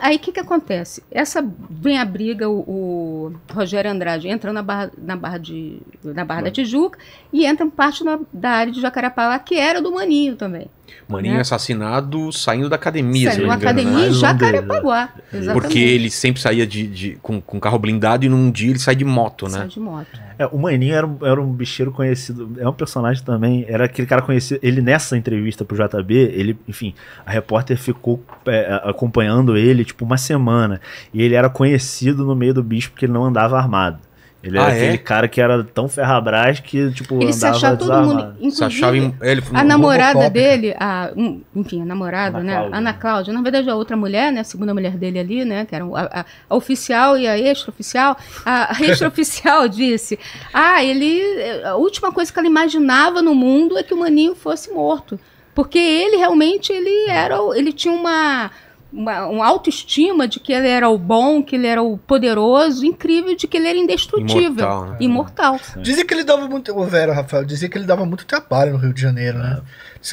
aí o que, que acontece? Essa vem a briga, o, o Rogério Andrade entra na barra, na barra, de, na barra da Tijuca e entra parte na, da área de Jacarapá, lá, que era do Maninho também. Maninho né? assassinado saindo da academia. Saindo da academia né? em Jacarepaguá. Né? Exatamente. Porque ele sempre saía de, de com, com, carro blindado e num dia ele sai de moto, né? Sai de moto. É, o Maninho era, um, era um bicheiro conhecido, é um personagem também, era aquele cara conhecido. Ele nessa entrevista pro JB, ele, enfim, a repórter ficou é, acompanhando ele tipo uma semana. E ele era conhecido no meio do bicho porque ele não andava armado. Ele ah, era é? aquele cara que era tão ferrabraz que, tipo, ele andava se achava todo mundo. Se achava em, ele, a namorada né? dele, a, enfim, a namorada, Ana né? Cláudia. Ana Cláudia. Na verdade, a outra mulher, né? A segunda mulher dele ali, né? Que era a, a, a oficial e a extra-oficial. A, a extra-oficial disse: Ah, ele. A última coisa que ela imaginava no mundo é que o maninho fosse morto. Porque ele realmente ele era. Ele tinha uma uma, uma, autoestima de que ele era o bom, que ele era o poderoso, incrível, de que ele era indestrutível. Imortal. Né? Imortal. É. Dizia que ele dava muito. O velho, Rafael, dizia que ele dava muito trabalho no Rio de Janeiro, né?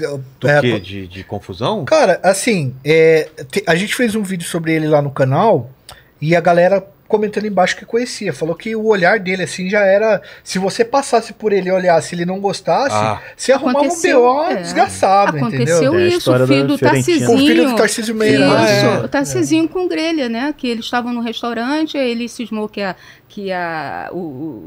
é. né? Do é, quê? De, de, confusão? Cara, assim, é, te, a gente fez um vídeo sobre ele lá no canal e a galera comentando embaixo que conhecia. Falou que o olhar dele, assim, já era. Se você passasse por ele e olhasse ele não gostasse, ah. você arrumava Aconteceu, um BO é. desgraçado, Aconteceu entendeu? É, isso, é o filho do Tarcizinho. O filho do Tarcísio Meira. Isso, é. o Tarcizinho com grelha, né? Que eles estavam no restaurante, ele cismou que, a, que a, o,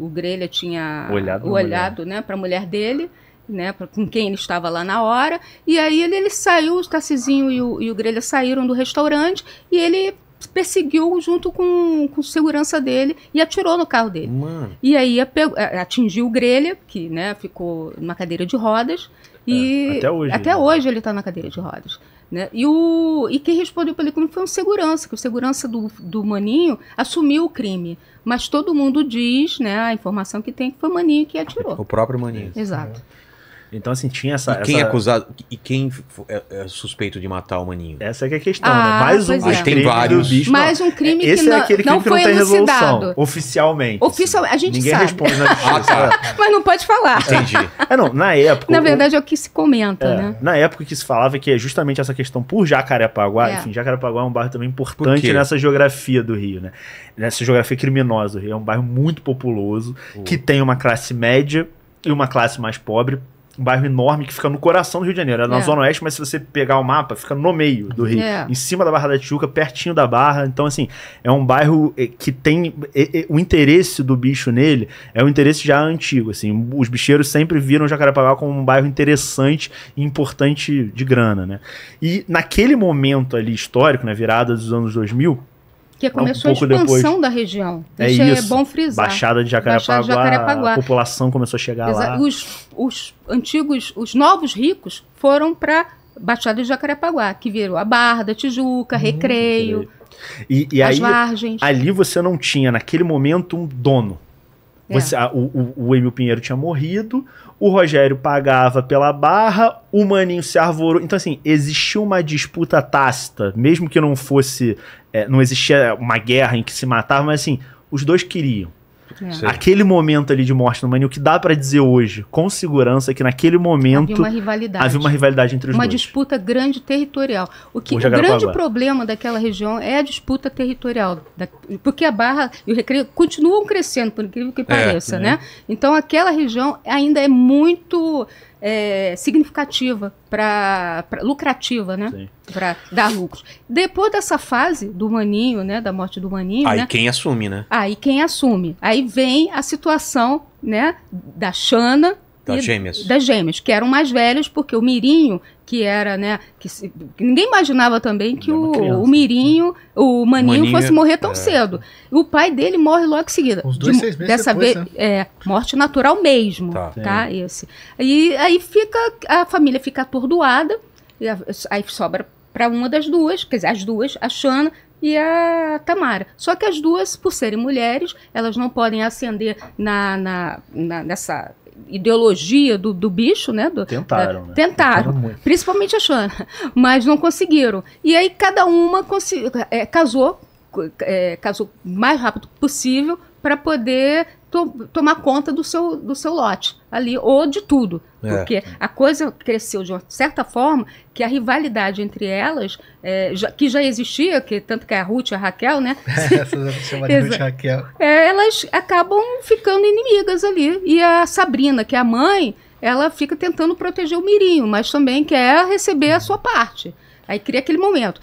o grelha tinha olhado, o olhado mulher. né, para a mulher dele. Né, com quem ele estava lá na hora, e aí ele, ele saiu, o tacizinho e o, e o Grelha saíram do restaurante, e ele perseguiu junto com, com segurança dele e atirou no carro dele. Mano. E aí atingiu o grelha, que né, ficou numa cadeira de rodas. É, e até hoje. Até né? hoje ele está na cadeira de rodas. Né? E, o, e quem respondeu pelo crime foi um segurança, que o segurança do, do Maninho assumiu o crime. Mas todo mundo diz, né, a informação que tem, é que foi o Maninho que atirou. O próprio Maninho. Exato. É. Então, assim, tinha essa. E quem é essa... é acusado. E quem é, é, suspeito de matar o maninho? Essa é, é a questão, né? ah, né? Mais um é. crime. Tem vários. Bicho, Mais um crime esse que, é aquele crime não foi que não tem elucidado. resolução. Oficialmente. Assim. Oficial, assim. a gente Ninguém sabe. responde na justiça. ah, tá. Mas não pode falar. Entendi. É, não, na época. Na verdade, o... é o que se comenta, é, né? Na época que se falava que é justamente essa questão por Jacarepaguá. Enfim, Jacarepaguá é um bairro também importante nessa geografia do Rio, né? Nessa geografia criminosa do Rio. É um bairro muito populoso, uh. que tem uma classe média e uma classe mais pobre um bairro enorme que fica no coração do Rio de Janeiro. É na é. Zona Oeste, mas se você pegar o mapa, fica no meio do Rio. É. Em cima da Barra da Tijuca, pertinho da Barra. Então, assim, é um bairro eh, que tem. Eh, eh, o interesse do bicho nele é um interesse já antigo. Assim, os bicheiros sempre viram Jacarepaguá como um bairro interessante e importante de grana, né? E naquele momento ali histórico, na né, virada dos anos 2000, que começou um a expansão depois. da região. É isso, é isso, é bom frisar. Baixada de Jacarepaguá, Baixada de Jacarepaguá. a população começou a chegar Exa lá. Os, os antigos, os novos ricos foram para Baixada de Jacarepaguá, que virou a Barra da Tijuca, hum, Recreio, e, e as aí, Vargens. Ali você não tinha, naquele momento, um dono. É. Você, é. o, o, o Emil Pinheiro tinha morrido, o Rogério pagava pela barra, o Maninho se arvorou. Então, assim, existiu uma disputa tácita, mesmo que não fosse é, não existia uma guerra em que se matava, mas assim, os dois queriam. É. Aquele momento ali de morte no Mani, o que dá para dizer hoje, com segurança, é que naquele momento havia uma rivalidade, havia uma rivalidade entre os uma dois. Uma disputa grande territorial. O que o grande problema daquela região é a disputa territorial, da, porque a Barra e o Recreio continuam crescendo, por incrível que é, pareça, é, né? Então aquela região ainda é muito é, significativa, para lucrativa, né? Para dar lucro. Depois dessa fase do maninho, né? Da morte do maninho. Aí né? quem assume, né? Aí quem assume. Aí vem a situação né, da Xana, das gêmeas. Das gêmeas, que eram mais velhas, porque o Mirinho, que era, né? Que, se, que ninguém imaginava também que o, o Mirinho, o Maninho, Maninho, fosse morrer tão é. cedo. O pai dele morre logo em seguida. Os dois, de, seis meses Dessa depois, vez, né? é, morte natural mesmo, tá? tá? Esse. E aí fica, a família fica atordoada, e a, aí sobra para uma das duas, quer dizer, as duas, a Xana e a Tamara. Só que as duas, por serem mulheres, elas não podem ascender na, na, na nessa ideologia do, do bicho, né? Do, tentaram, é, né? Tentaram. tentaram principalmente a Xana, mas não conseguiram. E aí cada uma é, casou, é, casou mais rápido possível para poder to tomar conta do seu, do seu lote ali, ou de tudo. É. Porque a coisa cresceu de uma certa forma que a rivalidade entre elas, é, já, que já existia, que tanto que a Ruth e a Raquel, né? Ruth Raquel. É, elas acabam ficando inimigas ali. E a Sabrina, que é a mãe, ela fica tentando proteger o Mirinho, mas também quer receber a sua parte. Aí cria aquele momento.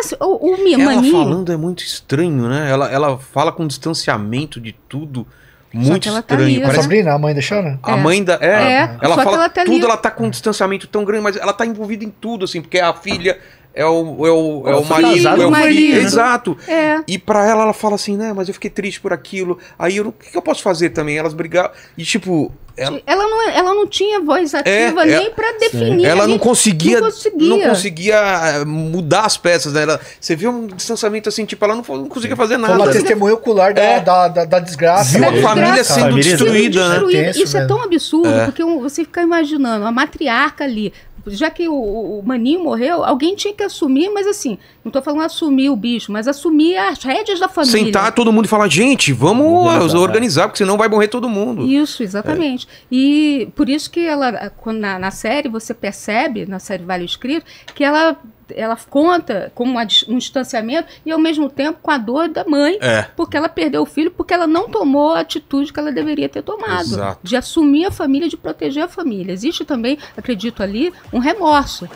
As, ah, o, o ela maninho... falando é muito estranho, né? Ela, ela fala com distanciamento de tudo. Muito tá estranho. Tá ali, parece... A Sabrina, a mãe da né? Shona? É. A mãe da. É, é. ela fala ela tá tudo, ali. ela tá com um distanciamento tão grande, mas ela tá envolvida em tudo, assim, porque é a filha, é o, é o, é o marido, é o marido. Exato. É. E para ela, ela fala assim, né? Mas eu fiquei triste por aquilo. Aí eu, o que, que eu posso fazer também? Elas brigaram. E tipo. Ela, ela, não, é, ela não tinha voz é, ativa é, nem para definir. Ela não conseguia, não conseguia, não conseguia. Eh, mudar as peças, né? Ela, você vê um distanciamento assim, tipo, ela não, não conseguia fazer nada. Ela testemunha ocular da, é. da, da, da, desgraça. Viu a né? família sendo destruída, né? Isso é tão absurdo, porque você fica imaginando, a matriarca ali, já que o, o, Maninho morreu, alguém tinha que assumir, mas assim, não estou falando assumir o bicho, mas assumir as rédeas da família. Sentar todo mundo e falar, gente, vamos organizar, é. organizar porque senão vai morrer todo mundo. Isso, exatamente. É. E por isso que ela, na, na série, você percebe, na série Vale Escrito, que ela ela conta com um distanciamento e ao mesmo tempo com a dor da mãe, é. porque ela perdeu o filho, porque ela não tomou a atitude que ela deveria ter tomado, Exato. de assumir a família, de proteger a família. Existe também, acredito ali, um remorso.